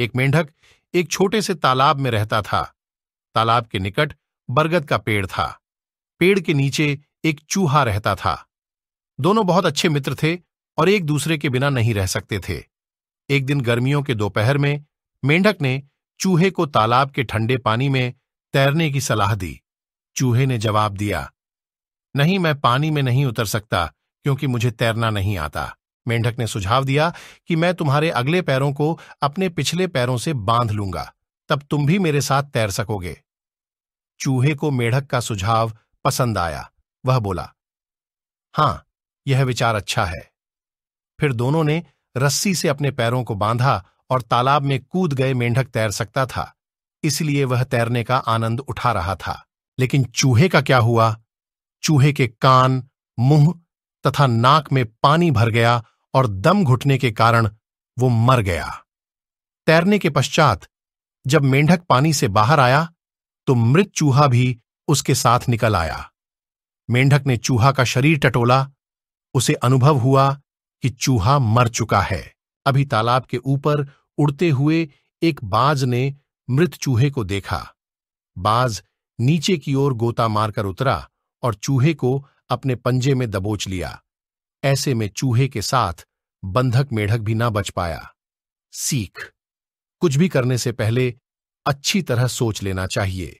एक मेंढक एक छोटे से तालाब में रहता था तालाब के निकट बरगद का पेड़ था पेड़ के नीचे एक चूहा रहता था दोनों बहुत अच्छे मित्र थे और एक दूसरे के बिना नहीं रह सकते थे एक दिन गर्मियों के दोपहर में मेंढक ने चूहे को तालाब के ठंडे पानी में तैरने की सलाह दी चूहे ने जवाब दिया नहीं मैं पानी में नहीं उतर सकता क्योंकि मुझे तैरना नहीं आता मेंढक ने सुझाव दिया कि मैं तुम्हारे अगले पैरों को अपने पिछले पैरों से बांध लूंगा तब तुम भी मेरे साथ तैर सकोगे चूहे को मेढक का सुझाव पसंद आया वह बोला हां यह विचार अच्छा है फिर दोनों ने रस्सी से अपने पैरों को बांधा और तालाब में कूद गए मेंढक तैर सकता था इसलिए वह तैरने का आनंद उठा रहा था लेकिन चूहे का क्या हुआ चूहे के कान मुंह तथा नाक में पानी भर गया और दम घुटने के कारण वो मर गया तैरने के पश्चात जब मेंढक पानी से बाहर आया तो मृत चूहा भी उसके साथ निकल आया मेंढक ने चूहा का शरीर टटोला उसे अनुभव हुआ कि चूहा मर चुका है अभी तालाब के ऊपर उड़ते हुए एक बाज ने मृत चूहे को देखा बाज नीचे की ओर गोता मारकर उतरा और चूहे को अपने पंजे में दबोच लिया ऐसे में चूहे के साथ बंधक मेढक भी ना बच पाया सीख कुछ भी करने से पहले अच्छी तरह सोच लेना चाहिए